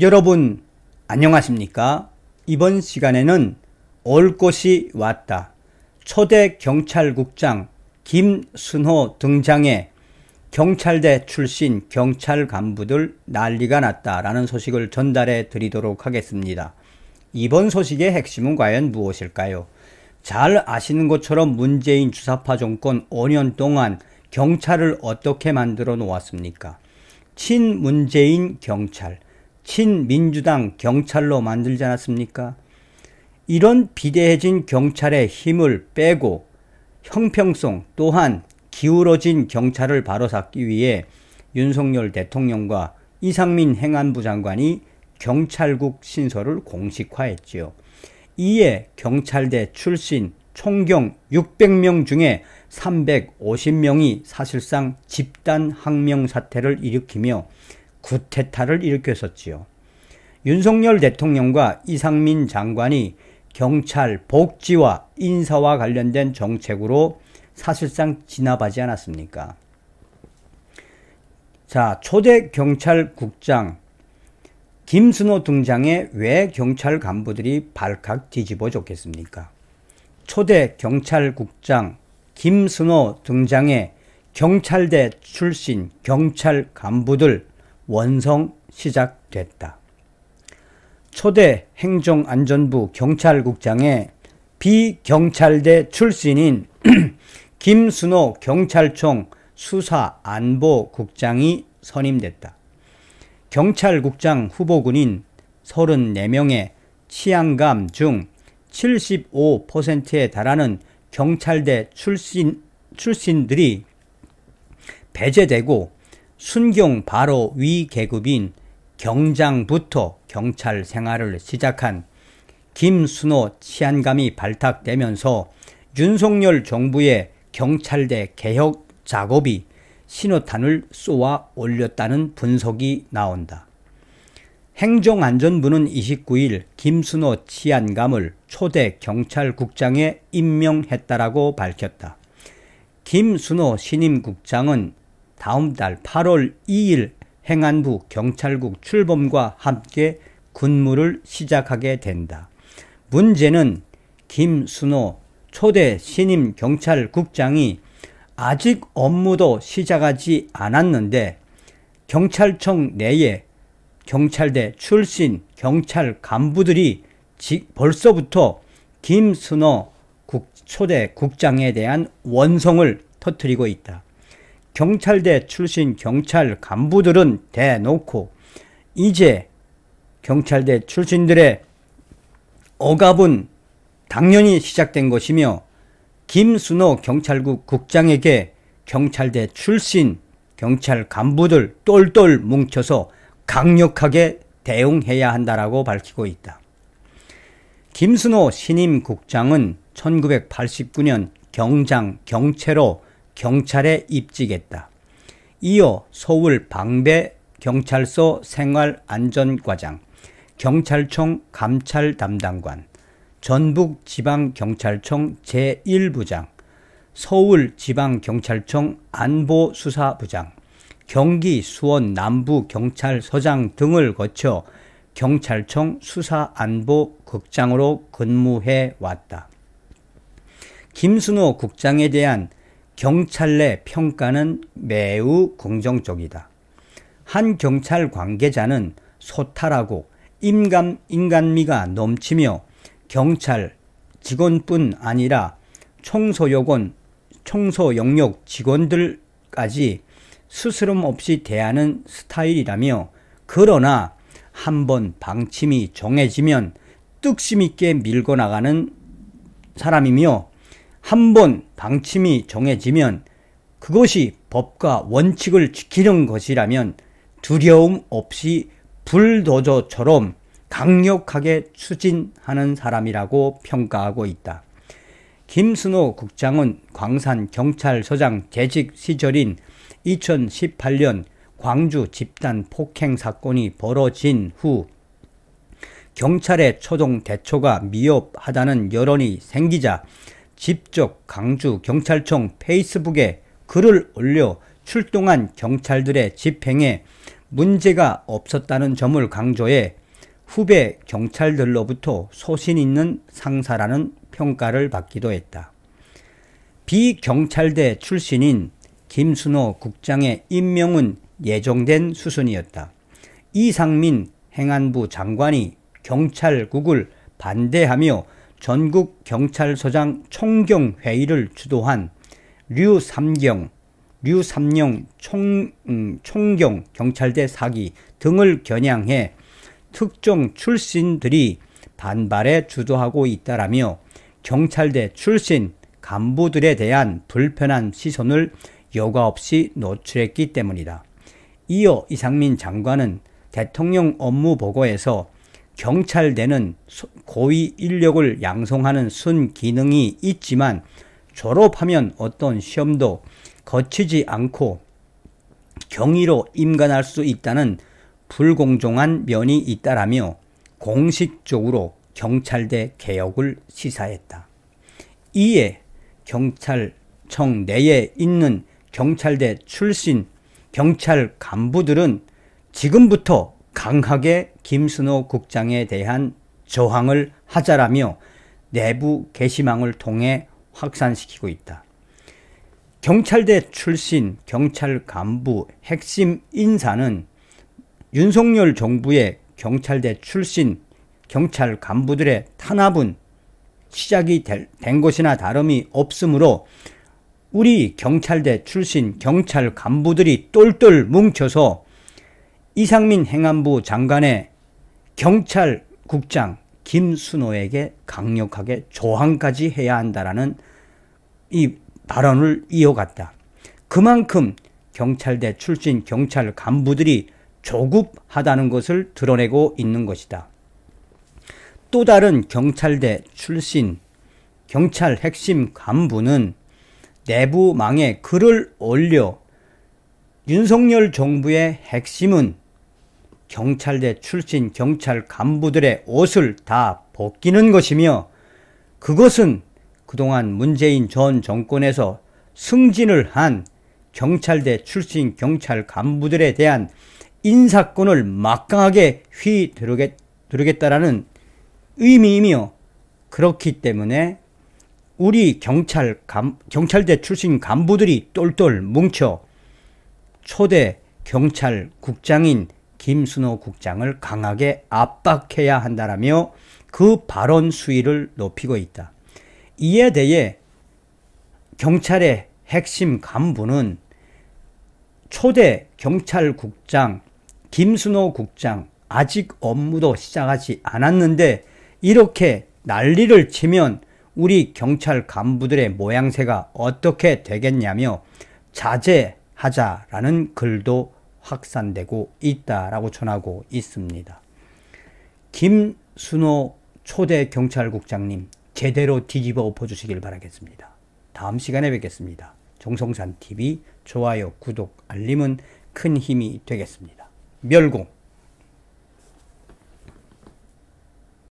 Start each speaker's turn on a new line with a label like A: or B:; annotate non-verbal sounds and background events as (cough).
A: 여러분 안녕하십니까? 이번 시간에는 올것이 왔다. 초대 경찰국장 김순호 등장에 경찰대 출신 경찰 간부들 난리가 났다라는 소식을 전달해 드리도록 하겠습니다. 이번 소식의 핵심은 과연 무엇일까요? 잘 아시는 것처럼 문재인 주사파 정권 5년 동안 경찰을 어떻게 만들어 놓았습니까? 친문재인 경찰, 친민주당 경찰로 만들지 않았습니까? 이런 비대해진 경찰의 힘을 빼고 형평성 또한 기울어진 경찰을 바로잡기 위해 윤석열 대통령과 이상민 행안부 장관이 경찰국 신설을 공식화했지요. 이에 경찰대 출신 총경 600명 중에 350명이 사실상 집단 항명 사태를 일으키며 구테타를 일으켰었지요. 윤석열 대통령과 이상민 장관이 경찰 복지와 인사와 관련된 정책으로 사실상 진압하지 않았습니까? 자, 초대 경찰국장 김순호 등장에 왜 경찰 간부들이 발칵 뒤집어 졌겠습니까? 초대 경찰국장 김순호 등장에 경찰대 출신 경찰 간부들 원성 시작됐다. 초대 행정안전부 경찰국장에 비경찰대 출신인 (clears throat) 김순호 경찰청 수사안보국장이 선임됐다. 경찰국장 후보군인 34명의 치안감 중 75%에 달하는 경찰대 출신, 출신들이 배제되고 순경 바로 위 계급인 경장부터 경찰 생활을 시작한 김순호 치안감이 발탁되면서 윤석열 정부의 경찰대 개혁 작업이 신호탄을 쏘아 올렸다는 분석이 나온다. 행정안전부는 29일 김순호 치안감을 초대 경찰국장에 임명했다라고 밝혔다. 김순호 신임국장은 다음 달 8월 2일 행안부 경찰국 출범과 함께 근무를 시작하게 된다. 문제는 김순호 초대 신임 경찰국장이 아직 업무도 시작하지 않았는데 경찰청 내에 경찰대 출신 경찰 간부들이 벌써부터 김순호 국, 초대 국장에 대한 원성을 터뜨리고 있다. 경찰대 출신 경찰 간부들은 대놓고 이제 경찰대 출신들의 억압은 당연히 시작된 것이며 김순호 경찰국 국장에게 경찰대 출신 경찰 간부들 똘똘 뭉쳐서 강력하게 대응해야 한다라고 밝히고 있다. 김순호 신임 국장은 1989년 경장 경채로 경찰에 입직했다. 이어 서울 방배경찰서 생활안전과장, 경찰청 감찰 담당관, 전북지방경찰청 제1부장, 서울지방경찰청 안보수사부장, 경기 수원 남부경찰서장 등을 거쳐 경찰청 수사안보극장으로 근무해 왔다. 김순호 국장에 대한 경찰 내 평가는 매우 긍정적이다. 한 경찰 관계자는 소탈하고 인간, 인간미가 넘치며 경찰 직원뿐 아니라 청소요건, 청소 영역 직원들까지 스스럼 없이 대하는 스타일이라며 그러나 한번 방침이 정해지면 뚝심 있게 밀고 나가는 사람이며 한번 방침이 정해지면 그것이 법과 원칙을 지키는 것이라면 두려움 없이 불도저처럼 강력하게 추진하는 사람이라고 평가하고 있다. 김순호 국장은 광산 경찰서장 재직 시절인 2018년 광주 집단 폭행 사건이 벌어진 후 경찰의 초동 대처가 미흡하다는 여론이 생기자 직접 강주 경찰청 페이스북에 글을 올려 출동한 경찰들의 집행에 문제가 없었다는 점을 강조해 후배 경찰들로부터 소신 있는 상사라는 평가를 받기도 했다. 비경찰대 출신인 김순호 국장의 임명은 예정된 수순이었다. 이상민 행안부 장관이 경찰국을 반대하며 전국 경찰서장 총경 회의를 주도한 류삼경, 류삼룡 총, 음, 총경 경찰대 사기 등을 겨냥해 특정 출신들이 반발에 주도하고 있다라며 경찰대 출신 간부들에 대한 불편한 시선을 여과 없이 노출했기 때문이다. 이어 이상민 장관은 대통령 업무 보고에서 경찰대는 고위 인력을 양성하는 순 기능이 있지만 졸업하면 어떤 시험도 거치지 않고 경위로 임관할 수 있다는 불공정한 면이 있다라며 공식적으로 경찰대 개혁을 시사했다. 이에 경찰청 내에 있는 경찰대 출신 경찰 간부들은 지금부터 강하게 김순호 국장에 대한 저항을 하자라며 내부 게시망을 통해 확산시키고 있다. 경찰대 출신 경찰 간부 핵심 인사는 윤석열 정부의 경찰대 출신 경찰 간부들의 탄압은 시작이 된 것이나 다름이 없으므로 우리 경찰대 출신 경찰 간부들이 똘똘 뭉쳐서 이상민 행안부 장관의 경찰국장 김순호에게 강력하게 조항까지 해야 한다라는 이 발언을 이어갔다. 그만큼 경찰대 출신 경찰 간부들이 조급하다는 것을 드러내고 있는 것이다. 또 다른 경찰대 출신 경찰 핵심 간부는 내부망에 글을 올려 윤석열 정부의 핵심은 경찰대 출신 경찰 간부들의 옷을 다 벗기는 것이며 그것은 그동안 문재인 전 정권에서 승진을 한 경찰대 출신 경찰 간부들에 대한 인사권을 막강하게 휘두르겠다라는 의미이며 그렇기 때문에 우리 경찰 감, 경찰대 출신 간부들이 똘똘 뭉쳐 초대 경찰국장인 김순호 국장을 강하게 압박해야 한다라며 그 발언 수위를 높이고 있다. 이에 대해 경찰의 핵심 간부는 초대 경찰국장 김순호 국장 아직 업무도 시작하지 않았는데 이렇게 난리를 치면 우리 경찰 간부들의 모양새가 어떻게 되겠냐며 자제하자라는 글도 확산되고 있다라고 전하고 있습니다. 김순호 초대 경찰국장님 제대로 뒤집어 엎어주시길 바라겠습니다. 다음 시간에 뵙겠습니다. 정성산TV 좋아요, 구독, 알림은 큰 힘이 되겠습니다. 멸공!